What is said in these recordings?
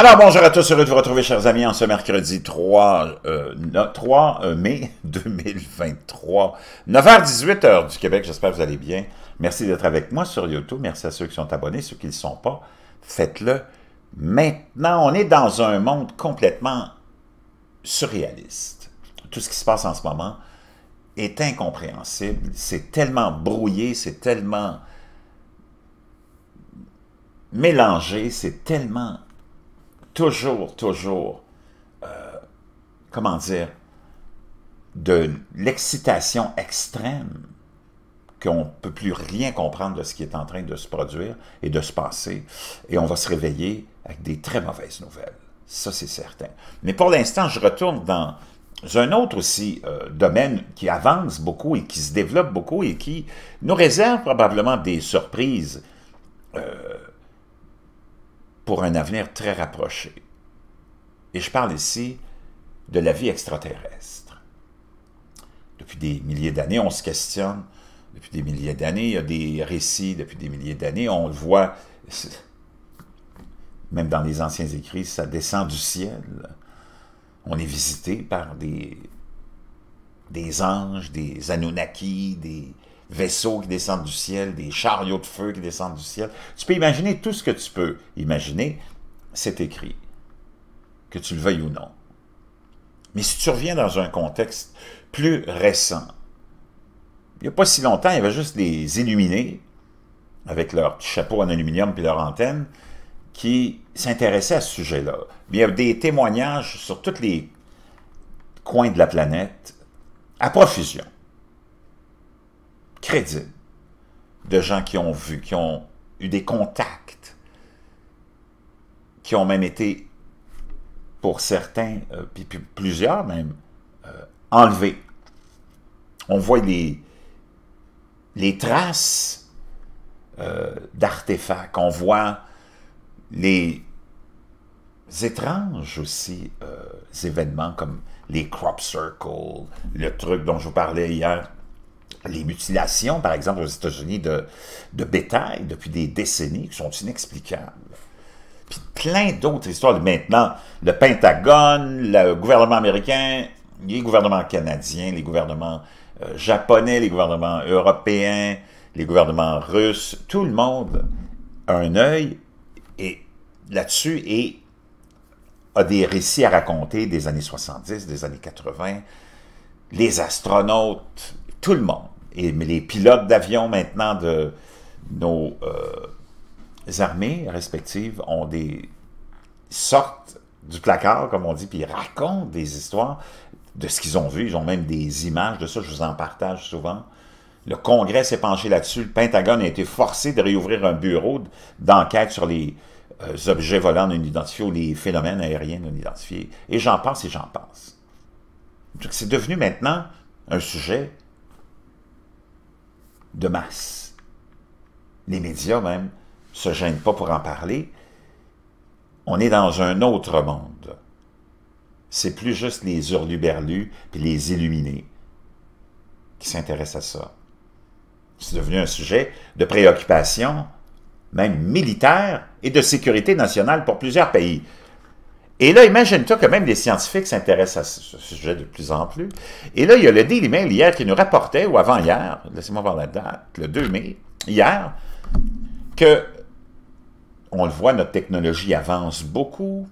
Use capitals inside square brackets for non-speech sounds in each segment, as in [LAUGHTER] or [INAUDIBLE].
Alors bonjour à tous, heureux de vous retrouver chers amis en ce mercredi 3, euh, euh, mai 2023, [LAUGHS] 9h-18h du Québec, j'espère que vous allez bien. Merci d'être avec moi sur YouTube, merci à ceux qui sont abonnés, ceux qui ne le sont pas, faites-le maintenant. On est dans un monde complètement surréaliste. Tout ce qui se passe en ce moment est incompréhensible, c'est tellement brouillé, c'est tellement mélangé, c'est tellement toujours, toujours, euh, comment dire, de l'excitation extrême qu'on ne peut plus rien comprendre de ce qui est en train de se produire et de se passer, et on va se réveiller avec des très mauvaises nouvelles. Ça, c'est certain. Mais pour l'instant, je retourne dans un autre aussi euh, domaine qui avance beaucoup et qui se développe beaucoup et qui nous réserve probablement des surprises euh, pour un avenir très rapproché. Et je parle ici de la vie extraterrestre. Depuis des milliers d'années, on se questionne. Depuis des milliers d'années, il y a des récits depuis des milliers d'années. On le voit, même dans les anciens écrits, ça descend du ciel. On est visité par des, des anges, des Anunnaki, des, vaisseaux qui descendent du ciel, des chariots de feu qui descendent du ciel. Tu peux imaginer tout ce que tu peux imaginer, c'est écrit, que tu le veuilles ou non. Mais si tu reviens dans un contexte plus récent, il n'y a pas si longtemps, il y avait juste des illuminés, avec leur petit chapeau en aluminium puis leur antenne, qui s'intéressaient à ce sujet-là. Il y a des témoignages sur tous les coins de la planète, à profusion crédit de gens qui ont vu, qui ont eu des contacts, qui ont même été, pour certains, euh, puis, plusieurs même, euh, enlevés. On voit les, les traces euh, d'artefacts, on voit les étranges aussi événements comme les crop circles, le truc dont je vous parlais hier, les mutilations, par exemple, aux États-Unis de, de, bétail depuis des décennies, qui sont inexplicables. Puis plein d'autres histoires. Maintenant, le Pentagone, le gouvernement américain, les gouvernements canadiens, les gouvernements euh, japonais, les gouvernements européens, les gouvernements russes, tout le monde a un œil et là-dessus et a des récits à raconter des années 70, des années 80, les astronautes, tout le monde, et les pilotes d'avion maintenant de nos euh, armées respectives ont des sortes du placard, comme on dit, puis ils racontent des histoires de ce qu'ils ont vu. Ils ont même des images de ça, je vous en partage souvent. Le Congrès s'est penché là-dessus. Le Pentagone a été forcé de réouvrir un bureau d'enquête sur les euh, objets volants non identifiés ou les phénomènes aériens non identifiés. Et j'en pense et j'en pense. C'est devenu maintenant un sujet de masse. Les médias même se gênent pas pour en parler. On est dans un autre monde. C'est plus juste les hurluberlus et les illuminés qui s'intéressent à ça. C'est devenu un sujet de préoccupation, même militaire, et de sécurité nationale pour plusieurs pays. Et là, imagine-toi que même des scientifiques s'intéressent à ce sujet de plus en plus. Et là, il y a le Daily Mail hier qui nous rapportait, ou avant-hier, laissez-moi voir la date, le 2 mai, hier, que, on le voit, notre technologie avance beaucoup.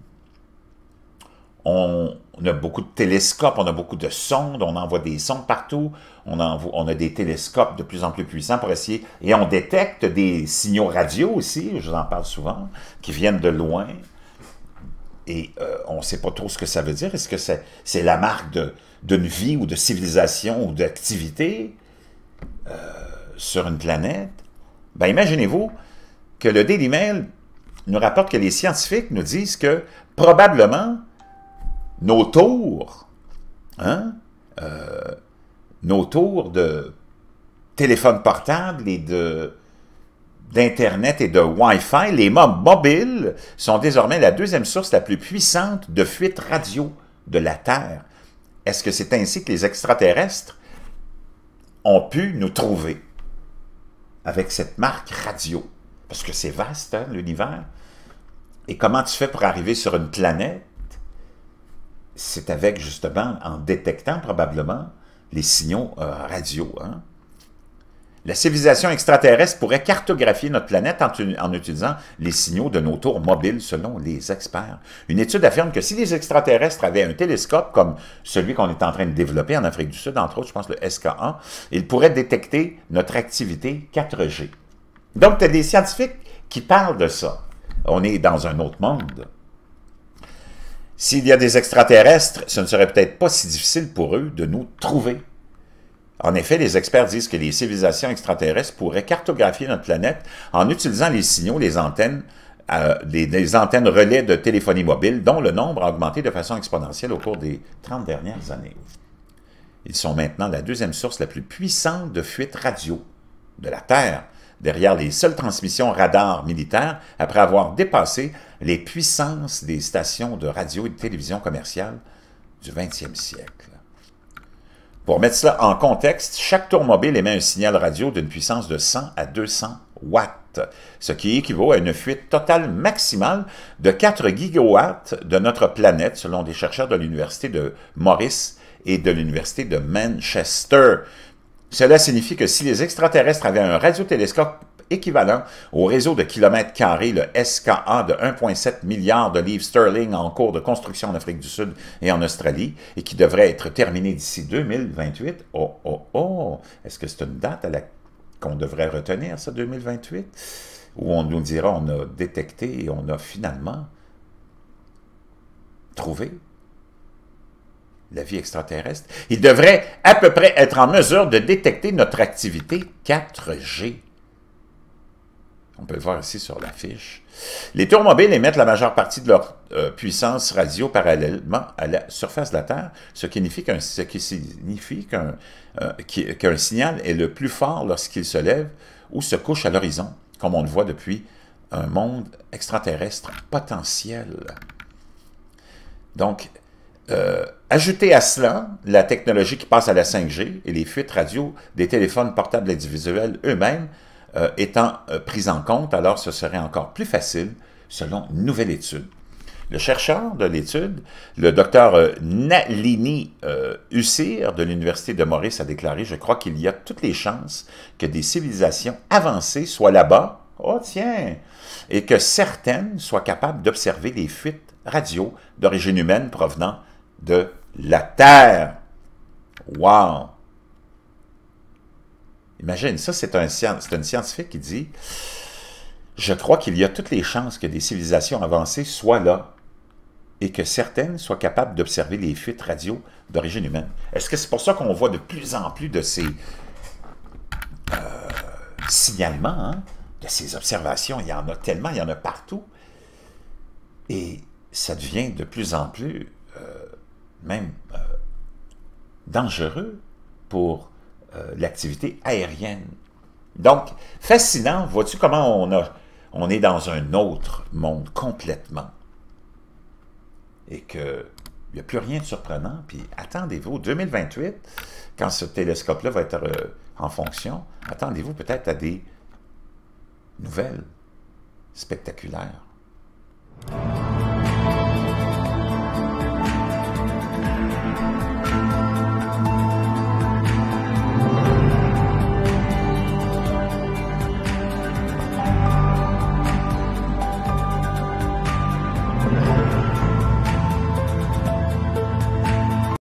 On, a beaucoup de télescopes, on a beaucoup de sondes, on envoie des sondes partout, on, on a des télescopes de plus en plus puissants pour essayer, et on détecte des signaux radio aussi, je vous en parle souvent, qui viennent de loin, et euh, on ne sait pas trop ce que ça veut dire. Est-ce que c'est la marque d'une vie ou de civilisation ou d'activité euh, sur une planète? Ben, imaginez-vous que le Daily Mail nous rapporte que les scientifiques nous disent que probablement nos tours, hein, euh, nos tours de téléphone portable et de d'Internet et de Wi-Fi, les mobs mobiles sont désormais la deuxième source la plus puissante de fuite radio de la Terre. Est-ce que c'est ainsi que les extraterrestres ont pu nous trouver avec cette marque radio? Parce que c'est vaste, hein, l'univers. Et comment tu fais pour arriver sur une planète? C'est avec, justement, en détectant probablement les signaux euh, radio. Hein? La civilisation extraterrestre pourrait cartographier notre planète en, utilisant les signaux de nos tours mobiles, selon les experts. Une étude affirme que si les extraterrestres avaient un télescope comme celui qu'on est en train de développer en Afrique du Sud, entre autres, je pense le SK1, ils pourraient détecter notre activité 4G. Donc, tu as des scientifiques qui parlent de ça. On est dans un autre monde. S'il y a des extraterrestres, ce ne serait peut-être pas si difficile pour eux de nous trouver en effet, les experts disent que les civilisations extraterrestres pourraient cartographier notre planète en utilisant les signaux, les antennes, euh, des, antennes relais de téléphonie mobile, dont le nombre a augmenté de façon exponentielle au cours des 30 dernières années. Ils sont maintenant la deuxième source la plus puissante de fuites radio de la Terre, derrière les seules transmissions radar militaires, après avoir dépassé les puissances des stations de radio et de télévision commerciales du 20e siècle. Pour mettre cela en contexte, chaque tour mobile émet un signal radio d'une puissance de 100 à 200 watts, ce qui équivaut à une fuite totale maximale de 4 gigawatts de notre planète, selon des chercheurs de l'Université de Maurice et de l'Université de Manchester. Cela signifie que si les extraterrestres avaient un radiotélescope équivalent au réseau de kilomètres carrés, le SKA, de 1,7 milliard de livres sterling en cours de construction en Afrique du Sud et en Australie et qui devrait être terminé d'ici 2028. Oh, oh, oh! Est-ce que c'est une date à la... qu'on devrait retenir, ça, 2028? Où on nous dira, on a détecté et on a finalement trouvé la vie extraterrestre, il devrait à peu près être en mesure de détecter notre activité 4G. On peut le voir ici sur l'affiche. Les mobiles émettent la majeure partie de leur euh, puissance radio parallèlement à la surface de la Terre, ce qui signifie euh, qu'un signal est le plus fort lorsqu'il se lève ou se couche à l'horizon, comme on le voit depuis un monde extraterrestre potentiel. Donc, euh, ajouter à cela la technologie qui passe à la 5G et les fuites radio des téléphones portables individuels eux-mêmes, euh, étant euh, prise en compte, alors ce serait encore plus facile selon une nouvelle étude. Le chercheur de l'étude, le docteur euh, Nalini Usir de l'Université de Maurice a déclaré « Je crois qu'il y a toutes les chances que des civilisations avancées soient là-bas, oh tiens, et que certaines soient capables d'observer des fuites radio d'origine humaine provenant de la Terre. Wow! Imagine, ça, c'est un, scientifique qui dit « Je crois qu'il y a toutes les chances que des civilisations avancées soient là et que certaines soient capables d'observer les fuites radio d'origine humaine. » Est-ce que c'est pour ça qu'on voit de plus en plus de ces euh, signalements, hein, de ces observations? Il y en a tellement, il y en a partout. Et ça devient de plus en plus euh, même euh, dangereux pour euh, l'activité aérienne. Donc, fascinant, vois-tu comment on, a, on est dans un autre monde complètement. Et qu'il n'y a plus rien de surprenant. Puis attendez-vous, 2028, quand ce télescope-là va être euh, en fonction, attendez-vous peut-être à des nouvelles spectaculaires.